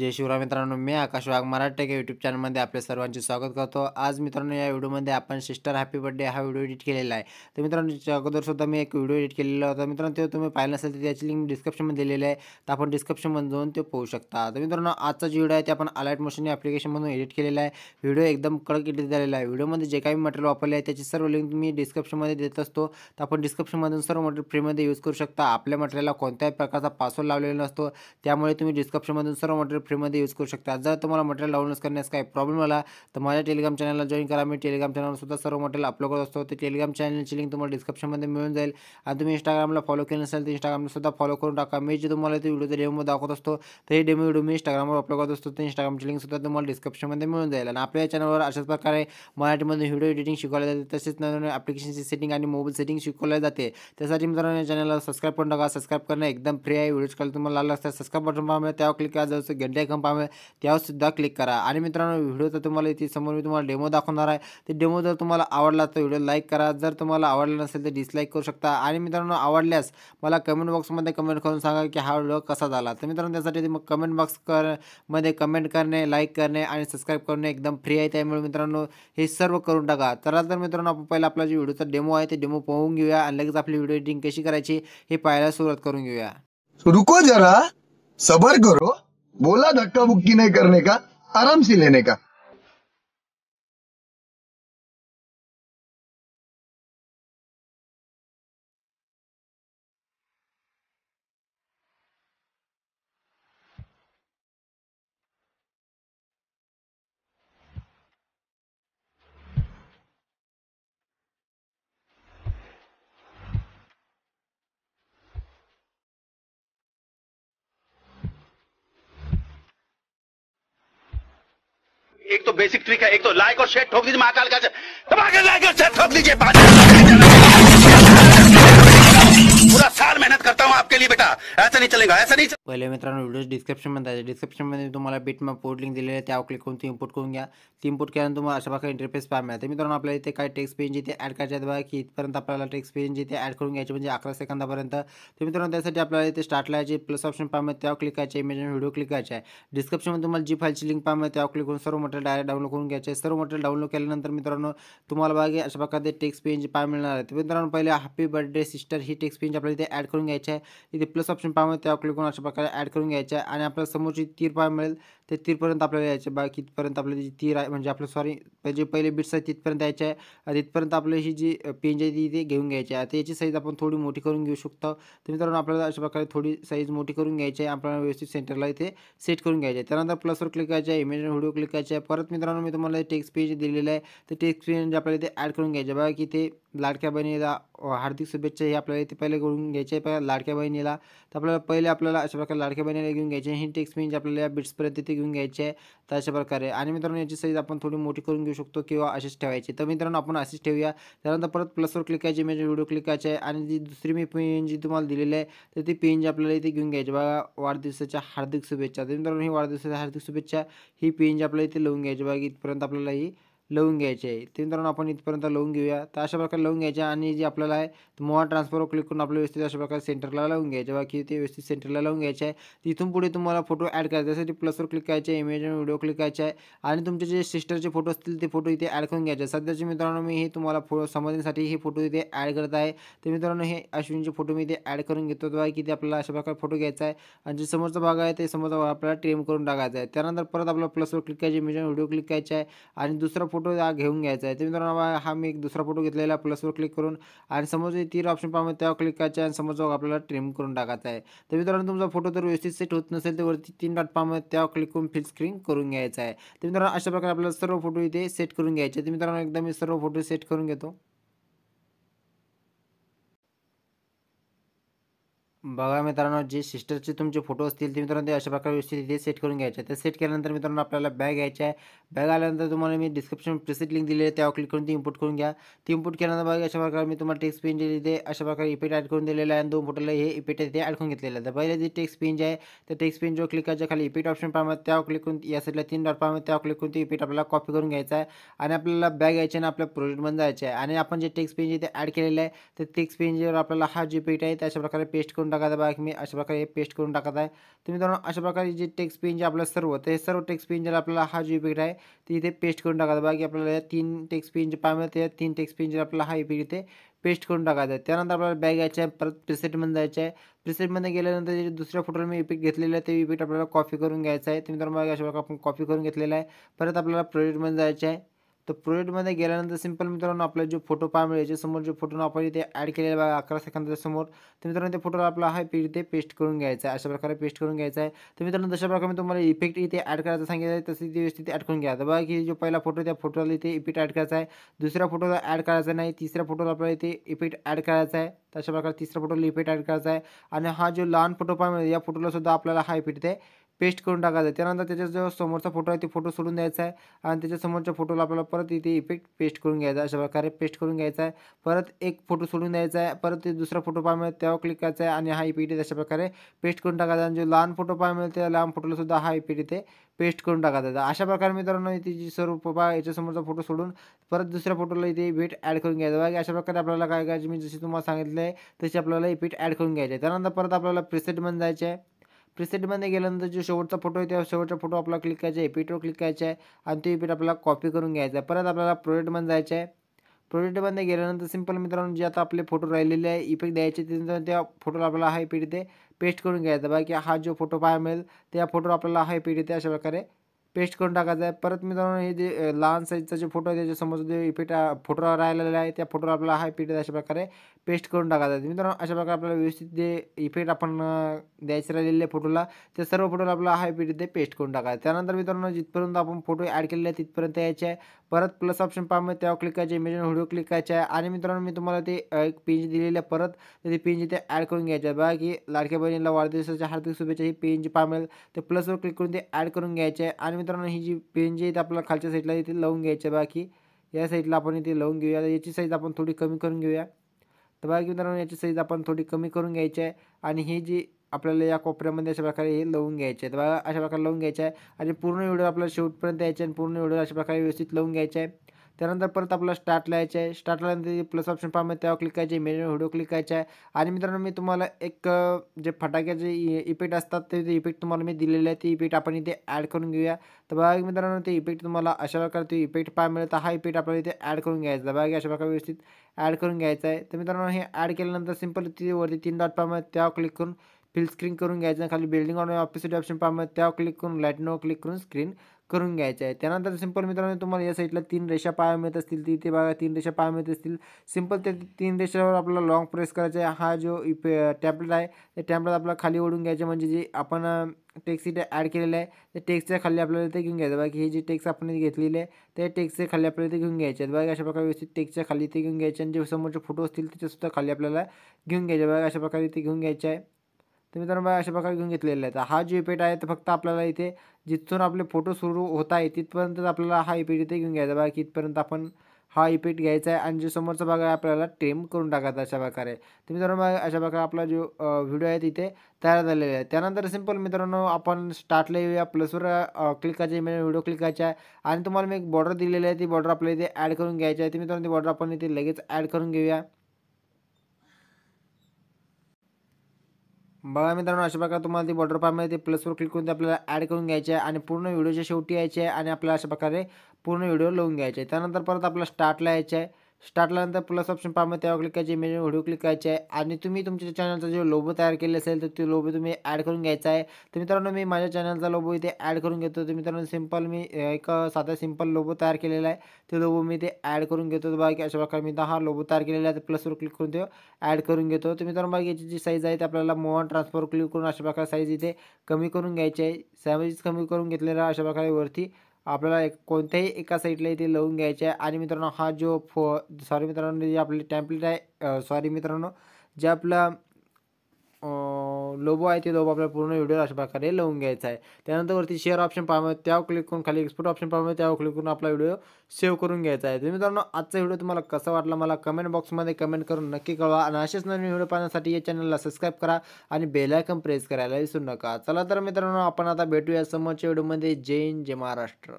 जय शिवराय मित्रांनो मी आकाश वाघ मराठे के यूट्यूब चॅनलमध्ये आपल्या सर्वांचे स्वागत करतो आज मित्रांनो या व्हिडिओमध्ये आपण सिस्टर हॅपी बर्थडे हा व्हिडिओ एडिट केलेला आहे तर मित्रांनो अगोदरसुद्धा मी एक व्हिडिओ एडिट केलेला होता मित्रांनो ते तुम्ही पाहिलं नसेल तर त्याची लिंक डिस्क्रिप्शनमध्ये दिलेली आहे तर आपण डिस्क्रिप्शनमध्ये जाऊन ते पाहू शकता तर मित्रांनो आजचा जी व्हिडिओ आहे ते आपण अलाइट मोशन या ॲप्लिकेशनमधून एडिट केलेला आहे व्हिडिओ एकदम कडक एडिट झालेला आहे व्हिडिओमध्ये जे काही मटेरियल वापरले आहे त्याची सर्व लिंक मी डिस्क्रिप्शनमध्ये देत असतो तर आपण डिस्क्रिप्शनमधून सर्व मटेरियल फ्रीमध्ये यूज करू शकता आपल्या मटेरियलला कोणत्याही प्रकारचा पासवर्ड लावलेला नसतो त्यामुळे तुम्ही डिस्क्रिप्शनमधून सर्व मटेरियल फ्रीमध्ये यूज करू शकता जर तुम्हाला मटेरियल डाउनलोड करण्यास काय प्रॉब्लेम आला तर माझ्या टेलिग्राम चॅनलला जॉईन करा मी टेलिग्राम चॅनलवर सुद्धा सर्व मटेरियल अपलोड करत असतो ते टेलिग्राम चॅनलची लिंक तुम्हाला डिस्क्रिप्शनमध्ये मिळून जाईल आणि तुम्ही इंस्टाग्रामला फॉलो केलं नसेल तर इंस्टाग्रामला सुद्धा फॉलो करून टाका मी जे तुम्हाला ते व्हिडिओ डेमोमध्ये दाखवत असतो तर हे डेमो व्हिडिओ मी इंस्टाग्रामवर अपलोड करत असतो तर इंस्टाग्रामची लिंक तुम्हाला डिस्क्रिप्शनमध्ये मिळून जाईल आणि आपल्या चॅनलवर अशाच प्रकारे मराठीमध्ये व्हिडिओ एडिटिंग शिकवल्या जाते तसेच नवीन ॲप्लिकेशनची सेटिंग आणि मोबाईल सेटिंग शिकवल्या जाते त्यासाठी मित्रांनो चॅनलला सबस्क्राईब पण टाका सबस्क्राईब करणं एकदम फ्री आहे व्हिडिओ कॉल तुम्हाला आला असतात सबस्क्राईब बटन त्यावर क्लिक करा जसं कोणत्या कंपनी त्यावरसुद्धा क्लिक करा आणि मित्रांनो व्हिडिओचा तुम्हाला इथे समोर मी तुम्हाला डेमो दाखवणार आहे ते डेमो जर तुम्हाला आवडला तर व्हिडिओ लाईक करा जर तुम्हाला आवडला नसेल तर डिसलाईक करू शकता आणि मित्रांनो आवडल्यास मला कमेंट बॉक्समध्ये कमेंट करून सांगा की हा व्हिडिओ कसा झाला तर मित्रांनो त्यासाठी मग कमेंट बॉक्स कर मध्ये कमेंट करणे लाईक करणे आणि सबस्क्राईब करणे एकदम फ्री आहे त्यामुळे मित्रांनो हे सर्व करून टाका चला तर मित्रांनो आपण पहिला आपला जो व्हिडिओचा डेमो आहे ते डेमो पाहून घेऊया आणि लगेच आपली व्हिडिओ एडिटिंग कशी करायची हे पाहायला सुरुवात करून घेऊया रुको जरा सबर करो बोला धक्का बुक्की नाही करने का आराम से लेने का एक तो बेसिक ट्रिक है एक तो लाइक और शेयर ठोक दीजिए महाकाल का लाइक और शेयर ठोक दीजिए पूरा मेहनत करता हूँ आपके लिए बेटा ऐसा नहीं चलेगा ऐसा नहीं पहिले मित्रांनो व्हिडिओ डिस्क्रिप्शन मध्ये आहे डिस्क्रिप्शन मध्ये तुम्हाला बिट मग पोर्ट लिंक दिलेली आहे त्यावर क्लिक करून ती इम्पोर्ट करून घ्या ती इम्पोर्ट केल्यानंतर तुम्हाला अशा प्रकारे इंटरफेस पाहा मिळते मित्रांनो आपल्याला इथे काय टेक्स्ट पेन जिथे ॲड करायचे बघा की इथपर्यंत आपल्याला टेक्स्ट पेन जिथे ॲड करून घ्यायचे म्हणजे अकरा सेकंदापर्यंत तर मित्रांनो त्यासाठी आपल्याला इथे स्टार्टला जे प्लस ऑप्शन पाहा मिळते त्यावर क्लिक करायचे इमेज व्हिडिओ क्लिक करायचे आहे डिस्क्रिप्शनमध्ये तुम्हाला जी फाईलची लिंक पाहा मिळते त्यावर क्लिक करून सर्व मटेरियल डायरेक्ट डाउनलोड करून घ्यायचे सर्व मटेरियल डाउनलोड केल्यानंतर मित्रांनो तुम्हाला बघा अशा प्रकारे टेक्स्ट पेन जे पाहा मिळणार आहे मित्रांनो पहिले हॅपी बर्थडे सिस्टर ही टेक्स्ट पेन आपल्याला इथे ॲड करून घ्यायचे आहे इथे प्लस ऑप्शन पाहामध्ये त्यावर क्लिक करून अशा प्रकारे ॲड करून घ्यायचे आहे आणि आपल्याला समोरची तीर पाय मिळेल ते तीरपर्यंत आपल्याला यायचे बा कितपर्यंत आपल्याला जी तीर आहे म्हणजे आपलं सॉरी जे पहिले बिट्स आहे तिथपर्यंत यायचे आहे आणि तिथपर्यंत आपली ही जी पेंज आहे ती इथे घेऊन घ्यायची आहे आता याची साईज आपण थोडी मोठी करून घेऊ शकतो तर मित्रांनो आपल्याला अशा प्रकारे थोडी साईज मोठी करून घ्यायची आहे आपल्याला व्यवस्थित सेंटरला इथे सेट करून घ्यायचे आहे त्यानंतर प्लसवर क्लिक करायचे आहे इमेज व्हिडिओ क्लिक करायचे आहे परत मित्रांनो मी तुम्हाला टेक्स्ट पेज दिलेलं आहे तर टेक्स्ट म्हणजे पेज आपल्याला इथे ॲड करून घ्यायचे बघा की ते लाडक्या बहिणीला हार्दिक शुभेच्छा हे आपल्याला इथे पहिले करून करून घ्यायचे आहे लाडक्या बहिणीला तर आपल्याला पहिले आपल्याला अशा प्रकारे लाडक्या बहिणीला घेऊन घ्यायचे ही टेक्स म्हणजे आपल्याला या बिट्सपर्यंत इथे घेऊन घ्यायचे आहे तर अशा प्रकारे आणि मित्रांनो याची साईज आपण थोडी मोठी करून घेऊ शकतो किंवा अशीच ठेवायची तर मित्रांनो आपण अशीच ठेवूया त्यानंतर परत प्लसवर क्लिक करायचे म्हणजे व्हिडिओ क्लिक करायचे आहे आणि जी दुसरी मी पेन जी तुम्हाला दिलेली आहे तर ती पेन जी आपल्याला इथे घेऊन घ्यायची बघा वाढदिवसाच्या हार्दिक शुभेच्छा तर मित्रांनो ही वाढदिवसाच्या हार्दिक शुभेच्छा ही पेन जी आपल्याला इथे लिहून घ्यायची बघा इथपर्यंत आपल्याला ही लवून घ्यायचे आहे ते मित्रांनो आपण इथपर्यंत लवून घेऊया तर अशा प्रकारे लवून घ्यायचे आणि जे आपल्याला आहे मोवा ट्रान्सफरवर क्लिक करून आपलं व्यवस्थित अशा प्रकारे सेंटरला लावून घ्यायचे बाकी ते व्यवस्थित सेंटरला लावून घ्यायचे आहे तिथून पुढे तुम्हाला फोटो ॲड करायचा त्यासाठी प्लसवर क्लिक करायचे इमेज आणि व्हिडिओ क्लिक करायचे आहे आणि तुमचे जे सिस्टरचे फोटो असतील ते फोटो इथे ॲड करून घ्यायचे सध्याचे मित्रांनो मी हे तुम्हाला फो समजण्यासाठी हे फोटो इथे ॲड करत आहे तर मित्रांनो हे अश्विनचे फोटो मी इथे ॲड करून घेतो तेव्हा की ते आपल्याला अशा प्रकारे फोटो घ्यायचा आहे आणि जे समोरचा भाग आहे ते समोरचा आपल्याला ट्रेम करून टाकायचा आहे त्यानंतर परत आपल्याला प्लसवर क्लिक करायचे इमेज आणि व्हिडिओ क्लिक करायचे आहे आणि दुसरा फोटो घेऊन घ्यायचा आहे ते मित्रांनो हा मी एक दुसरा फोटो घेतलेला प्लसवर क्लिक करून आणि समोर जे तीन ऑप्शन पाहून त्यावर क्लिक करायचं आणि समोर जो आपल्याला ट्रिम करून टाकायचा आहे तर मित्रांनो तुमचा फोटो जर व्यवस्थित सेट होत नसेल तर वरती तीन डॉट पाहून त्यावर क्लिक करून फिल स्क्रीन करून घ्यायचा आहे तर मित्रांनो अशा प्रकारे आपल्याला सर्व फोटो इथे सेट करून घ्यायचे तर मित्रांनो एकदा मी सर्व फोटो सेट करून घेतो बघा मित्रांनो जे सिस्टरचे तुमचे फोटो असतील ते मित्रांनो ते अशा प्रकारे व्यवस्थित इथे सेट करून घ्यायचे ते सेट केल्यानंतर मित्रांनो आपल्याला बॅग घ्यायचं आहे बॅग आल्यानंतर तुम्हाला मी डिस्क्रिप्शन प्रिसेट लिंक दिली आहे त्यावर क्लिक करून ती इम्पोर्ट करून घ्या ती इम्पोर्ट केल्यानंतर बघा अशा प्रकारे मी तुम्हाला टेक्स पेन दिली इथे अशा प्रकारे इफेक्ट ॲड करून दिलेलं आहे आणि दोन फोटोला हे इफेक्ट ते ॲड करून घेतलेलं आहे तर पहिले जे टेक्स्ट पेन जे आहे तर टेक्स्ट पेन जो क्लिक करायच्या खाली इफेक्ट ऑप्शन पाहणार त्यावर क्लिक करून या साईडला तीन डॉट प्रमाणात त्यावर क्लिक करून ती इफेक्ट आपल्याला कॉपी करून घ्यायचं आहे आणि आपल्याला बॅग घ्यायचे आणि आपल्या प्रोजेक्टमध्ये जायचं आहे आणि आपण जे टेक्स्ट पेन जे इथे ॲड केलेलं आहे तर टेक्स्ट पेनवर आपल्याला हा जी इफेक्ट आहे त्या अशा प्रकारे पेस्ट करून टाकायचा बाकी मी अशा प्रकारे पेस्ट करून टाकत आहे तर मित्रांनो अशा प्रकारे जे टेक्स्ट पेन जे आपलं सर्व ते सर्व टेक्स्ट पेन जर आपल्याला हा जो इफेक्ट आहे ते इथे पेस्ट करून टाकायचा बाकी आपल्याला तीन टेक्स्ट पेन जे पाहिजे तीन टेक्स्ट पेन जर आपल्याला हा इफेक्ट इथे पेस्ट करून टाकायचा आहे त्यानंतर आपल्याला बॅग यायचं आहे परत प्रिसेटमध्ये जायचं आहे प्रिसेटमध्ये गेल्यानंतर जे दुसऱ्या फोटो मी इफेक्ट घेतलेलं आहे ते इफेक्ट आपल्याला कॉपी करून घ्यायचं आहे तर मित्रांनो अशा प्रकारे आपण कॉपी करून घेतलेला आहे परत आपल्याला प्रोजेक्टमध्ये जायचं आहे तर प्रोजेक्टमध्ये गेल्यानंतर सिंपल मित्रांनो आपल्याला जो फोटो पहा मिळेल याच्यासमोर जो फोटो आपण इथे ॲड केलेला बघा अकरा सेकंदाच्या समोर तर मित्रांनो ते फोटोला आपला हा इथे पेस्ट करून घ्यायचा आहे अशा प्रकारे पेस्ट करून घ्यायचा आहे तर मित्रांनो जशा प्रकारे मी तुम्हाला इफेक्ट इथे ॲड करायचं सांगितलं आहे तसं इथे व्यवस्थित ॲड करून घ्या तर बघा की जो पहिला फोटो त्या फोटोला इथे इफेक्ट ॲड करायचा आहे दुसऱ्या फोटोला ॲड करायचा नाही तिसऱ्या फोटोला आपल्याला इथे इफेक्ट ॲड करायचा आहे तर अशा प्रकारे तिसऱ्या फोटोला इफेक्ट ॲड करायचा आहे आणि हा जो लहान फोटो पाहिजे या फोटोला सुद्धा आपल्याला हा इफेक्ट ते पेस्ट करून टाकायचं त्यानंतर त्याच्या जो समोरचा फोटो आहे ते फोटो सोडून द्यायचा आहे आणि त्याच्या समोरच्या फोटोला आपल्याला परत इथे इफेक्ट पेस्ट करून घ्यायचा अशा प्रकारे पेस्ट करून घ्यायचा आहे परत एक फोटो सोडून द्यायचा आहे परत ते दुसरा फोटो पाहायला मिळेल त्यावर क्लिक करायचा आहे आणि हा इफेक्ट अशा प्रकारे पेस्ट करून टाकायचा आणि जो लहान फोटो पाहायला मिळेल त्या लहान फोटोला सुद्धा हा इफेक्ट इथे पेस्ट करून टाकायचा अशा प्रकारे मित्रांनो इथे जी सर्व पहा याच्यासमोरचा फोटो सोडून परत दुसऱ्या फोटोला इथे इफेक्ट ॲड करून घ्यायचा बाकी अशा प्रकारे आपल्याला काय करायचं मी जशी तुम्हाला सांगितलं आहे तशी आपल्याला इफेक्ट ॲड करून आहे त्यानंतर परत आपल्याला बन जायचे आहे प्रिसेटमध्ये गेल्यानंतर जो शेवटचा फोटो आहे त्या शेवटचा फोटो आपला क्लिक करायचा आहे एपीटवर क्लिक करायचा आहे आणि तो एपीट आपल्याला कॉपी करून घ्यायचा आहे परत आपल्याला प्रोडक्टमध्ये जायचं आहे प्रोडक्टमध्ये गेल्यानंतर सिम्पल मित्रांनो जे आता आपले फोटो राहिलेले आहे इफेक्ट द्यायचे त्या फोटोला आपल्याला हा एपीट इथे पेस्ट करून घ्यायचा बाकी हा जो फोटो पाहायला मिळेल त्या फोटोवर आपल्याला हा एपीट इथे अशा प्रकारे पेस्ट करून टाकायचं आहे परत मित्रांनो हे जे लहान साईजचा जे फोटो आहे त्याच्यासमोर जे इफेक्ट फोटो राहिलेला आहे त्या फोटोवर आपल्याला हा इफेक्ट अशा प्रकारे पेस्ट करून टाकायचा आहे मित्रांनो अशा प्रकारे आपल्याला व्यवस्थित जे इफेक्ट आपण द्यायचे राहिलेले फोटोला त्या सर्व फोटोला आपल्याला हा इफेक्ट ते पेस्ट करून टाकायचा त्यानंतर मित्रांनो जिथपर्यंत आपण फोटो ॲड केलेले आहे तिथपर्यंत यायचे आहे परत प्लस ऑप्शन पाहामध्ये त्यावर क्लिक करायचे इमेजन व्हिडिओ क्लिक करायचे आहे आणि मित्रांनो मी तुम्हाला ते एक पेज दिलेलं आहे परत ते पेज इथे ॲड करून घ्यायचे आहे बघा की लाडक्या बहिणीला वाढदिवसाच्या हार्दिक शुभेच्छा ही पेज पामेल ते प्लसवर क्लिक करून ते ॲड करून घ्यायचे आहे आणि मित्रांनो ही जी पेन जी आहे आपल्याला खालच्या साईडला इथे लावून घ्यायची बाकी या साईडला आपण इथे लावून घेऊया याची साईज आपण थोडी कमी करून घेऊया तर बाकी मित्रांनो याची साईज आपण थोडी कमी करून घ्यायची आहे आणि हे जी आपल्याला या कोपऱ्यामध्ये अशा प्रकारे हे लावून घ्यायचे आहे तर बघा अशा प्रकारे लावून घ्यायचं आहे आणि पूर्ण व्हिडिओ आपल्याला शेवटपर्यंत यायचे आणि पूर्ण व्हिडिओ अशा प्रकारे व्यवस्थित लावून घ्यायचं आहे त्यानंतर परत आपल्याला स्टार्ट लिहायचं आहे स्टार्ट प्लस ऑप्शन पाहा त्यावर क्लिक करायचे मेन्यू व्हिडिओ क्लिक करायचं आहे आणि मित्रांनो मी तुम्हाला एक जे फटाक्याचे इफेक्ट असतात ते इफेक्ट तुम्हाला मी दिलेले आहे ते इफेक्ट आपण इथे ॲड करून घेऊया तर बघा मित्रांनो ते इफेक्ट तुम्हाला अशा प्रकारे ते इफेक्ट पाहायला मिळेल तर हा इफेक्ट आपल्याला इथे ॲड करून घ्यायचा बघा अशा प्रकारे व्यवस्थित ॲड करून घ्यायचा आहे तर मित्रांनो हे ॲड केल्यानंतर सिम्पल तिथे वरती तीन डॉट पाहा त्यावर क्लिक करून फिल स्क्रीन करून घ्यायचं खाली बिल्डिंग ऑन ऑफिस ऑप्शन पाहा त्यावर क्लिक करून लाईटनवर क्लिक करून स्क्रीन करून घ्यायचे आहे त्यानंतर सिंपल मित्रांनो तुम्हाला या साईडला तीन रेषा पाया मिळत असतील ती बघा तीन रेषा पाया मिळत असतील सिंपल ते तीन रेषावर आपला लाँग प्रेस करायचा आहे हा जो टॅबलेट आहे त्या टॅम्पलेट आपल्याला खाली ओढून घ्यायचे म्हणजे जे आपण टेक्स ॲड केलेलं आहे त्या टेक्सच्या खाली आपल्याला ते घेऊन घ्यायचं बाकी हे जे टेक्स आपण घेतलेले आहे त्या टेक्सच्या खाली आपल्याला ते घेऊन घ्यायचे आहेत बघा अशा प्रकारे व्यवस्थित टेक्सच्या खाली ते घेऊन घ्यायचे आणि जे समोरचे फोटो असतील त्याच्यासुद्धा खाली आपल्याला घेऊन घ्यायचे बघा अशा प्रकारे ते घेऊन घ्यायचे आहे तर मित्रांनो अशा प्रकारे घेऊन घेतलेला आहे हा जो इपेट e e आहे तर फक्त आपल्याला इथे जिथून आपले फोटो सुरू होत आहे तिथपर्यंतच आपल्याला हा इफेक्ट e इथे घेऊन घ्यायचा बाकी इथपर्यंत आपण हा इफेक्ट घ्यायचा आहे आणि जो समोरचा भाग आहे आपल्याला ट्रेम करून टाकायचा अशा प्रकारे तर मित्रांनो अशा प्रकारे आपला जो व्हिडिओ आहे तिथे तयार झालेला आहे त्यानंतर सिम्पल मित्रांनो आपण स्टार्टला येऊया प्लसवर क्लिक करायचे व्हिडिओ क्लिक करायचा आहे आणि तुम्हाला मी एक बॉर्डर दिलेली आहे ती बॉर्डर आपल्याला इथे ॲड करून घ्यायची आहे ती मित्रांनो ती बॉर्डर आपण इथे लगेच ॲड करून घेऊया बघा मित्रांनो अशा प्रकारे तुम्हाला ती वॉटर पार्क ते प्लसवर क्लिक करून ते आपल्याला ॲड करून घ्यायचे आहे आणि पूर्ण व्हिडिओच्या शेवटी यायचे आहे आणि आपल्याला अशा प्रकारे पूर्ण व्हिडिओ लावून घ्यायचे आहे त्यानंतर परत आपल्याला स्टार्टला यायचं आहे स्टार्टल्यानंतर प्लस ऑप्शन पाहमध्ये त्यावर क्लिक करायची इमेज व्हिडिओ क्लिक करायची आहे आणि तुम्ही तुमच्या चॅनलचा जो लोबो तयार केले असेल तर ते लोबो तुम्ही ॲड करून घ्यायचा आहे तर मित्रांनो मी माझ्या चॅनलचा लोबो इथे ॲड करून घेतो तर मित्रांनो सिंपल मी एक साधा सिंपल लोबो तयार केलेला आहे तो लोबो मी इथे ॲड करून घेतो बाकी अशा प्रकारे मी हा लोबो तयार केलेला आहे तर प्लसवर क्लिक करून तो ॲड करून घेतो तर मित्रांनो बाकी याची जी साईज आहे ते आपल्याला मोहन ट्रान्सफर क्लिक करून अशा प्रकारे साईज इथे कमी करून घ्यायची आहे सॅमेजेस कमी करून घेतलेला अशा प्रकारे वरती आपल्याला एक कोणत्याही एका साईडला इथे लावून घ्यायचे आहे आणि मित्रांनो हा जो फो सॉरी मित्रांनो जे आपले टॅम्पलेट आहे सॉरी मित्रांनो जे आपलं लोबो आहे ते लोबो आपला पूर्ण व्हिडिओ अशा प्रकारे लावून घ्यायचा आहे त्यानंतर वरती शेअर ऑप्शन पाहा त्यावर क्लिक करून खाली एक्सपोर्ट ऑप्शन पाहा त्यावर क्लिक करून आपला व्हिडिओ सेव्ह करून घ्यायचा आहे तर मित्रांनो आजचा व्हिडिओ तुम्हाला कसा वाटला मला कमेंट बॉक्समध्ये कमेंट करून नक्की कळवा आणि असेच नवीन व्हिडिओ पाहण्यासाठी या चॅनलला सबस्क्राईब करा आणि बेलायकन प्रेस करायला विसरू नका चला तर मित्रांनो आपण आता भेटूया समोरच्या व्हिडिओमध्ये जय हिंद जय महाराष्ट्र